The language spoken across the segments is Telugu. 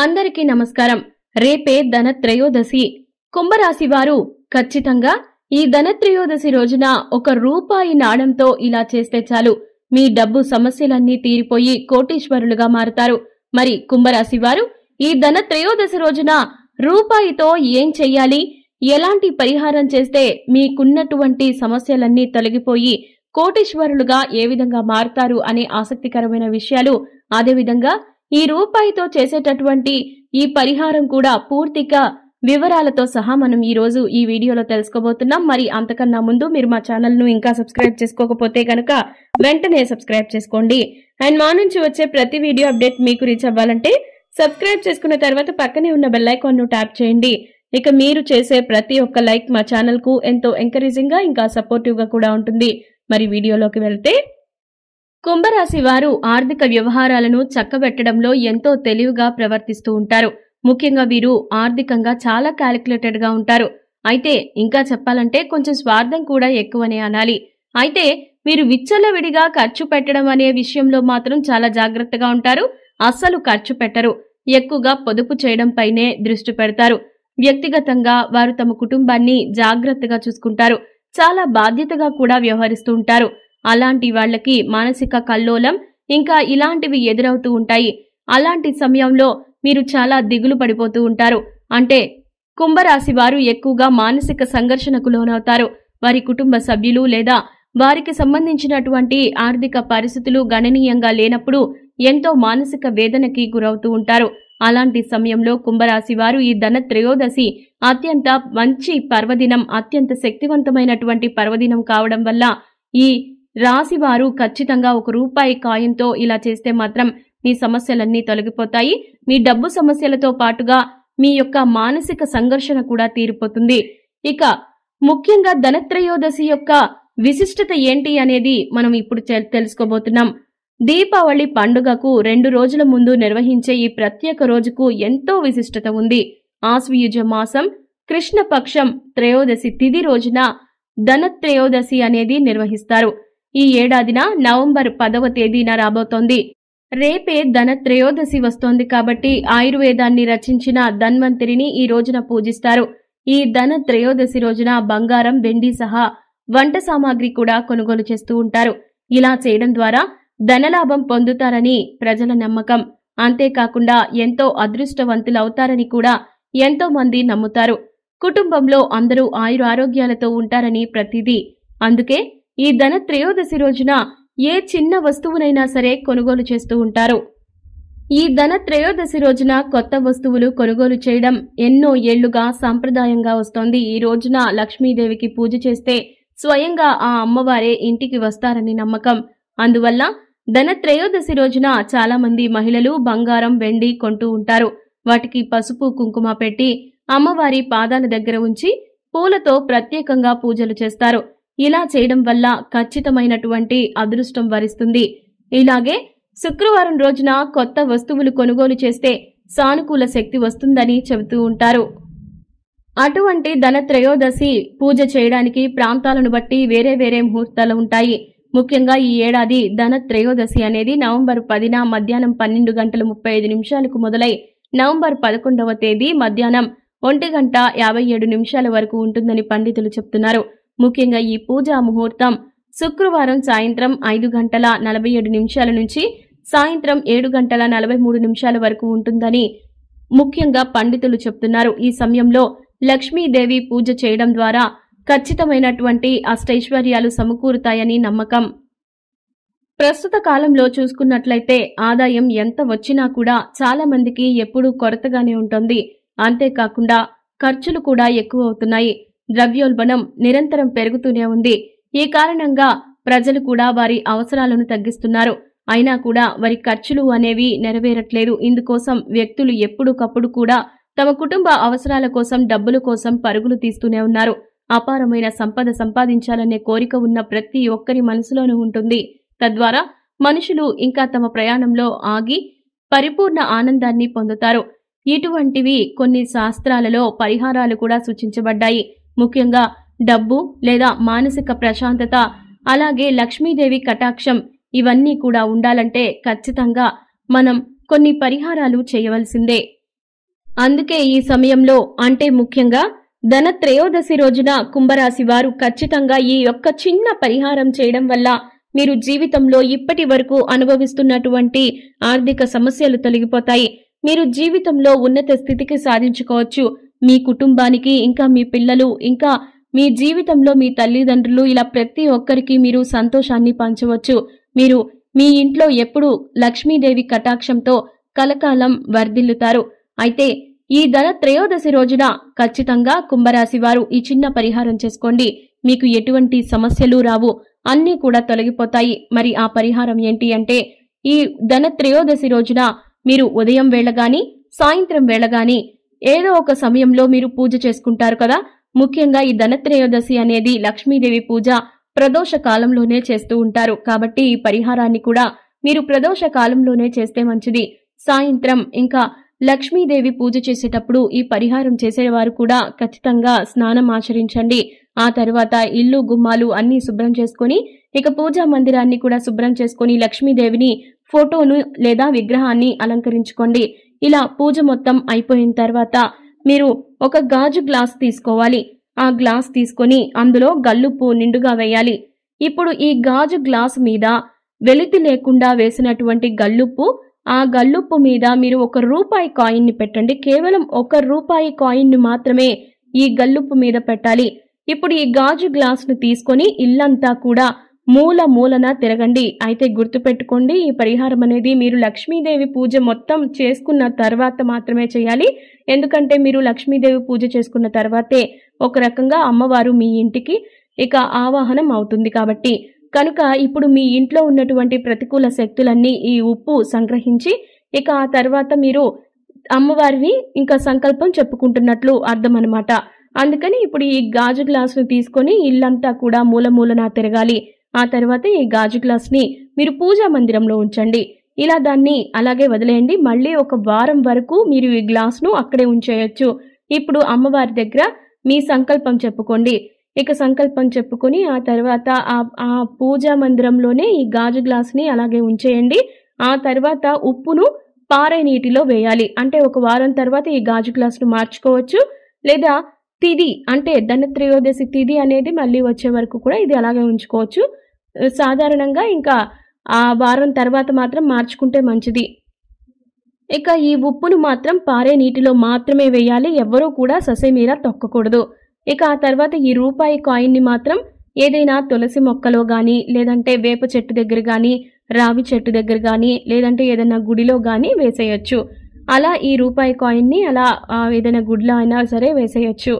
అందరికీ నమస్కారం రేపే ధనత్రయోదశి కుంభరాశి వారు ఖచ్చితంగా ఈ ధనత్రయోదశి రోజున ఒక రూపాయి నాణంతో ఇలా చేస్తే చాలు మీ డబ్బు సమస్యలన్నీ తీరిపోయి కోటీశ్వరులుగా మారుతారు మరి కుంభరాశి వారు ఈ ధనత్రయోదశి రోజున రూపాయితో ఏం చెయ్యాలి ఎలాంటి పరిహారం చేస్తే మీకున్నటువంటి సమస్యలన్నీ తొలగిపోయి కోటీశ్వరులుగా ఏ విధంగా మారుతారు అనే ఆసక్తికరమైన విషయాలు అదేవిధంగా ఈ రూపాయితో చేసేటటువంటి ఈ పరిహారం కూడా పూర్తిగా వివరాలతో సహా మనం ఈరోజు ఈ వీడియోలో తెలుసుకోబోతున్నాం మరి అంతకన్నా ముందు మీరు మా ఛానల్ను ఇంకా సబ్స్క్రైబ్ చేసుకోకపోతే కనుక వెంటనే సబ్స్క్రైబ్ చేసుకోండి అండ్ మా నుంచి వచ్చే ప్రతి వీడియో అప్డేట్ మీకు రీచ్ అవ్వాలంటే సబ్స్క్రైబ్ చేసుకున్న తర్వాత పక్కనే ఉన్న ను ట్యాప్ చేయండి ఇక మీరు చేసే ప్రతి ఒక్క లైక్ మా ఛానల్కు ఎంతో ఎంకరేజింగ్గా ఇంకా సపోర్టివ్గా కూడా ఉంటుంది మరి వీడియోలోకి వెళ్తే కుంభరాశి వారు ఆర్థిక వ్యవహారాలను చక్కబెట్టడంలో ఎంతో తెలివిగా ప్రవర్తిస్తూ ఉంటారు ముఖ్యంగా వీరు ఆర్థికంగా చాలా క్యాలిక్యులేటెడ్గా ఉంటారు అయితే ఇంకా చెప్పాలంటే కొంచెం స్వార్థం కూడా ఎక్కువనే అనాలి అయితే మీరు విచ్చలవిడిగా ఖర్చు పెట్టడం అనే విషయంలో మాత్రం చాలా జాగ్రత్తగా ఉంటారు అస్సలు ఖర్చు పెట్టరు ఎక్కువగా పొదుపు చేయడంపైనే దృష్టి పెడతారు వ్యక్తిగతంగా వారు తమ కుటుంబాన్ని జాగ్రత్తగా చూసుకుంటారు చాలా బాధ్యతగా కూడా వ్యవహరిస్తూ ఉంటారు అలాంటి వాళ్లకి మానసిక కల్లోలం ఇంకా ఇలాంటివి ఎదురవుతూ ఉంటాయి అలాంటి సమయంలో మీరు చాలా దిగులు పడిపోతూ ఉంటారు అంటే కుంభరాశి వారు ఎక్కువగా మానసిక సంఘర్షణకు లోనవుతారు వారి కుటుంబ సభ్యులు లేదా వారికి సంబంధించినటువంటి ఆర్థిక పరిస్థితులు గణనీయంగా లేనప్పుడు ఎంతో మానసిక వేదనకి గురవుతూ ఉంటారు అలాంటి సమయంలో కుంభరాశి వారు ఈ ధన త్రయోదశి అత్యంత మంచి పర్వదినం అత్యంత శక్తివంతమైనటువంటి పర్వదినం కావడం వల్ల ఈ రాశివారు ఖచ్చితంగా ఒక రూపాయి కాయంతో ఇలా చేస్తే మాత్రం మీ సమస్యలన్నీ తొలగిపోతాయి మీ డబ్బు సమస్యలతో పాటుగా మీ యొక్క మానసిక సంఘర్షణ కూడా తీరిపోతుంది ఇక ముఖ్యంగా ధనత్రయోదశి యొక్క విశిష్టత ఏంటి అనేది మనం ఇప్పుడు తెలుసుకోబోతున్నాం దీపావళి పండుగకు రెండు రోజుల ముందు నిర్వహించే ఈ ప్రత్యేక రోజుకు ఎంతో విశిష్టత ఉంది ఆశ్వయుజ మాసం కృష్ణపక్షం త్రయోదశి తిది రోజున ధనత్రయోదశి అనేది నిర్వహిస్తారు ఈ ఏడాదిన నవంబర్ పదవ తేదీన రాబోతోంది రేపే ధనత్రయోదశి వస్తోంది కాబట్టి ఆయుర్వేదాన్ని రచించిన ధన్వంతరిని ఈ రోజున పూజిస్తారు ఈ ధన త్రయోదశి రోజున బంగారం వెండి సహా వంట సామాగ్రి కూడా కొనుగోలు చేస్తూ ఉంటారు ఇలా చేయడం ద్వారా ధనలాభం పొందుతారని ప్రజల నమ్మకం అంతేకాకుండా ఎంతో అదృష్టవంతులవుతారని కూడా ఎంతో మంది నమ్ముతారు కుటుంబంలో అందరూ ఆయురారోగ్యాలతో ఉంటారని ప్రతిదీ అందుకే ఈ ధన త్రయోదశి రోజున ఏ చిన్న వస్తువునైనా సరే కొనుగోలు చేస్తూ ఉంటారు ఈ ధన త్రయోదశి రోజున కొత్త వస్తువులు కొనుగోలు చేయడం ఎన్నో ఏళ్లుగా సాంప్రదాయంగా వస్తోంది ఈ రోజున లక్ష్మీదేవికి పూజ చేస్తే స్వయంగా ఆ అమ్మవారే ఇంటికి వస్తారని నమ్మకం అందువల్ల ధన త్రయోదశి రోజున చాలా మంది మహిళలు బంగారం వెండి కొంటూ ఉంటారు వాటికి పసుపు కుంకుమ పెట్టి అమ్మవారి పాదాల దగ్గర ఉంచి పూలతో ప్రత్యేకంగా పూజలు చేస్తారు ఇలా చేయడం వల్ల ఖచ్చితమైనటువంటి అదృష్టం వరిస్తుంది ఇలాగే శుక్రవారం రోజున కొత్త వస్తువులు కొనుగోలు చేస్తే సానుకూల శక్తి వస్తుందని చెబుతూ ఉంటారు అటువంటి ధనత్రయోదశి పూజ చేయడానికి ప్రాంతాలను బట్టి వేరే వేరే ముహూర్తాలు ఉంటాయి ముఖ్యంగా ఈ ఏడాది ధనత్రయోదశి అనేది నవంబర్ పదిన మధ్యాహ్నం పన్నెండు గంటల ముప్పై ఐదు నిమిషాలకు మొదలై నవంబర్ పదకొండవ తేదీ మధ్యాహ్నం ఒంటి గంట యాభై ఏడు నిమిషాల వరకు ఉంటుందని పండితులు చెప్తున్నారు ముఖ్యంగా ఈ పూజా ముహూర్తం శుక్రవారం సాయంత్రం ఐదు గంటల నలభై ఏడు నిమిషాల నుంచి సాయంత్రం ఏడు గంటల నలభై మూడు నిమిషాల వరకు ఉంటుందని ముఖ్యంగా పండితులు చెప్తున్నారు ఈ సమయంలో లక్ష్మీదేవి పూజ చేయడం ద్వారా ఖచ్చితమైనటువంటి అష్టైశ్వర్యాలు సమకూరుతాయని నమ్మకం ప్రస్తుత కాలంలో చూసుకున్నట్లయితే ఆదాయం ఎంత వచ్చినా కూడా చాలా మందికి ఎప్పుడూ కొరతగానే ఉంటుంది అంతేకాకుండా ఖర్చులు కూడా ఎక్కువ అవుతున్నాయి ద్రవ్యోల్బణం నిరంతరం పెరుగుతూనే ఉంది ఈ కారణంగా ప్రజలు కూడా వారి అవసరాలను తగ్గిస్తున్నారు అయినా కూడా వారి ఖర్చులు అనేవి నెరవేరట్లేదు ఇందుకోసం వ్యక్తులు ఎప్పుడుకప్పుడు కూడా తమ కుటుంబ అవసరాల కోసం డబ్బుల కోసం పరుగులు తీస్తూనే ఉన్నారు అపారమైన సంపద సంపాదించాలనే కోరిక ఉన్న ప్రతి ఒక్కరి మనసులోనూ ఉంటుంది తద్వారా మనుషులు ఇంకా తమ ప్రయాణంలో ఆగి పరిపూర్ణ ఆనందాన్ని పొందుతారు ఇటువంటివి కొన్ని శాస్త్రాలలో పరిహారాలు కూడా సూచించబడ్డాయి ముఖ్యంగా డబ్బు లేదా మానసిక ప్రశాంతత అలాగే లక్ష్మీదేవి కటాక్షం ఇవన్నీ కూడా ఉండాలంటే ఖచ్చితంగా మనం కొన్ని పరిహారాలు చేయవలసిందే అందుకే ఈ సమయంలో అంటే ముఖ్యంగా ధన త్రయోదశి రోజున కుంభరాశి వారు ఖచ్చితంగా ఈ యొక్క చిన్న పరిహారం చేయడం వల్ల మీరు జీవితంలో ఇప్పటి వరకు అనుభవిస్తున్నటువంటి ఆర్థిక సమస్యలు తొలగిపోతాయి మీరు జీవితంలో ఉన్నత స్థితికి సాధించుకోవచ్చు మీ కుటుంబానికి ఇంకా మీ పిల్లలు ఇంకా మీ జీవితంలో మీ తల్లిదండ్రులు ఇలా ప్రతి ఒక్కరికి మీరు సంతోషాన్ని పంచవచ్చు మీరు మీ ఇంట్లో ఎప్పుడూ లక్ష్మీదేవి కటాక్షంతో కలకాలం వర్ధిల్లుతారు అయితే ఈ ధర త్రయోదశి రోజున ఖచ్చితంగా కుంభరాశి వారు ఈ చిన్న పరిహారం చేసుకోండి మీకు ఎటువంటి సమస్యలు రావు అన్నీ కూడా తొలగిపోతాయి మరి ఆ పరిహారం ఏంటి అంటే ఈ ధన త్రయోదశి రోజున మీరు ఉదయం వేళగాని సాయంత్రం వేళగాని ఏదో ఒక సమయంలో మీరు పూజ చేసుకుంటారు కదా ముఖ్యంగా ఈ ధనత్రయోదశి అనేది లక్ష్మీదేవి పూజ ప్రదోష కాలంలోనే చేస్తూ ఉంటారు కాబట్టి ఈ పరిహారాన్ని కూడా మీరు ప్రదోష కాలంలోనే చేస్తే మంచిది సాయంత్రం ఇంకా లక్ష్మీదేవి పూజ చేసేటప్పుడు ఈ పరిహారం చేసేవారు కూడా ఖచ్చితంగా స్నానం ఆచరించండి ఆ తర్వాత ఇల్లు గుమ్మాలు అన్నీ శుభ్రం చేసుకుని ఇక పూజా మందిరాన్ని కూడా శుభ్రం చేసుకుని లక్ష్మీదేవిని ఫోటోను లేదా విగ్రహాన్ని అలంకరించుకోండి ఇలా పూజ మొత్తం అయిపోయిన తర్వాత మీరు ఒక గాజు గ్లాస్ తీసుకోవాలి ఆ గ్లాస్ తీసుకొని అందులో గల్లుప్పు నిండుగా వేయాలి ఇప్పుడు ఈ గాజు గ్లాస్ మీద వెలితి లేకుండా వేసినటువంటి గల్లుప్పు ఆ గల్లుప్పు మీద మీరు ఒక రూపాయి కాయిన్ని పెట్టండి కేవలం ఒక రూపాయి కాయిన్ను మాత్రమే ఈ గల్లుప్పు మీద పెట్టాలి ఇప్పుడు ఈ గాజు గ్లాస్ను తీసుకొని ఇల్లంతా కూడా మూల మూలన తిరగండి అయితే గుర్తుపెట్టుకోండి ఈ పరిహారం అనేది మీరు లక్ష్మీదేవి పూజ మొత్తం చేసుకున్న తర్వాత మాత్రమే చేయాలి ఎందుకంటే మీరు లక్ష్మీదేవి పూజ చేసుకున్న తర్వాతే ఒక రకంగా అమ్మవారు మీ ఇంటికి ఇక ఆవాహనం అవుతుంది కాబట్టి కనుక ఇప్పుడు మీ ఇంట్లో ఉన్నటువంటి ప్రతికూల శక్తులన్నీ ఈ ఉప్పు సంగ్రహించి ఇక ఆ తర్వాత మీరు అమ్మవారిని ఇంకా సంకల్పం చెప్పుకుంటున్నట్లు అర్థం అనమాట అందుకని ఇప్పుడు ఈ గాజు గ్లాసును తీసుకొని ఇల్లంతా కూడా మూల మూలన తిరగాలి ఆ తర్వాత ఈ గాజు గ్లాస్ని మీరు పూజా మందిరంలో ఉంచండి ఇలా దాన్ని అలాగే వదిలేయండి మళ్ళీ ఒక వారం వరకు మీరు ఈ గ్లాస్ను అక్కడే ఉంచేయచ్చు ఇప్పుడు అమ్మవారి దగ్గర మీ సంకల్పం చెప్పుకోండి ఇక సంకల్పం చెప్పుకొని ఆ తర్వాత ఆ పూజా మందిరంలోనే ఈ గాజు గ్లాస్ని అలాగే ఉంచేయండి ఆ తర్వాత ఉప్పును పారే నీటిలో వేయాలి అంటే ఒక వారం తర్వాత ఈ గాజు గ్లాస్ను మార్చుకోవచ్చు లేదా తిది అంటే ధనత్రయోదశి తిది అనేది మళ్ళీ వచ్చే వరకు కూడా ఇది అలాగే ఉంచుకోవచ్చు సాధారణంగా ఇంకా ఆ వారం తర్వాత మాత్రం మార్చుకుంటే మంచిది ఇక ఈ ఉప్పును మాత్రం పారే నీటిలో మాత్రమే వేయాలి ఎవ్వరూ కూడా ససేమీర తొక్కకూడదు ఇక ఆ తర్వాత ఈ రూపాయి కాయిన్ని మాత్రం ఏదైనా తులసి మొక్కలో కానీ లేదంటే వేప చెట్టు దగ్గర కానీ రావి చెట్టు దగ్గర కానీ లేదంటే ఏదైనా గుడిలో కానీ వేసేయచ్చు అలా ఈ రూపాయి కాయిన్ని అలా ఏదైనా గుడిలో అయినా సరే వేసేయచ్చు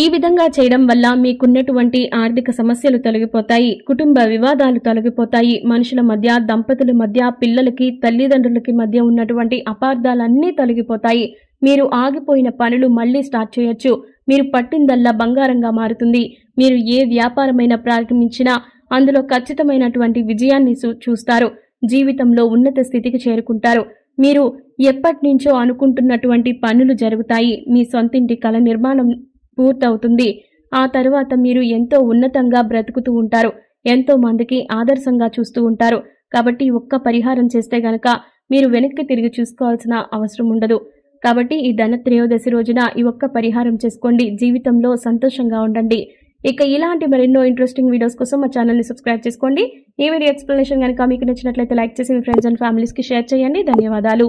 ఈ విధంగా చేయడం వల్ల మీకున్నటువంటి ఆర్థిక సమస్యలు తొలగిపోతాయి కుటుంబ వివాదాలు తొలగిపోతాయి మనుషుల మధ్య దంపతుల మధ్య పిల్లలకి తల్లిదండ్రులకి మధ్య ఉన్నటువంటి అపార్థాలన్నీ తొలగిపోతాయి మీరు ఆగిపోయిన పనులు మళ్లీ స్టార్ట్ చేయొచ్చు మీరు పట్టిందల్లా బంగారంగా మారుతుంది మీరు ఏ వ్యాపారమైన ప్రారంభించినా అందులో ఖచ్చితమైనటువంటి విజయాన్ని చూస్తారు జీవితంలో ఉన్నత స్థితికి చేరుకుంటారు మీరు ఎప్పటి నుంచో అనుకుంటున్నటువంటి పనులు జరుగుతాయి మీ సొంతింటి కళ నిర్మాణం పూర్తవుతుంది ఆ తరువాత మీరు ఎంతో ఉన్నతంగా బ్రతుకుతూ ఉంటారు ఎంతో మందికి ఆదర్శంగా చూస్తూ ఉంటారు కాబట్టి ఒక్క పరిహారం చేస్తే గనక మీరు వెనక్కి తిరిగి చూసుకోవాల్సిన అవసరం ఉండదు కాబట్టి ఈ ధన త్రయోదశి రోజున ఈ ఒక్క పరిహారం చేసుకోండి జీవితంలో సంతోషంగా ఉండండి ఇక ఇలాంటి మరెన్నో ఇంట్రెస్టింగ్ వీడియోస్ కోసం మా ఛానల్ని సబ్స్క్రైబ్ చేసుకోండి ఈ వీడియో ఎక్స్ప్లెనేషన్ కనుక మీకు నచ్చినట్లయితే లైక్ చేసి మీ ఫ్రెండ్స్ అండ్ ఫ్యామిలీస్కి షేర్ చేయండి ధన్యవాదాలు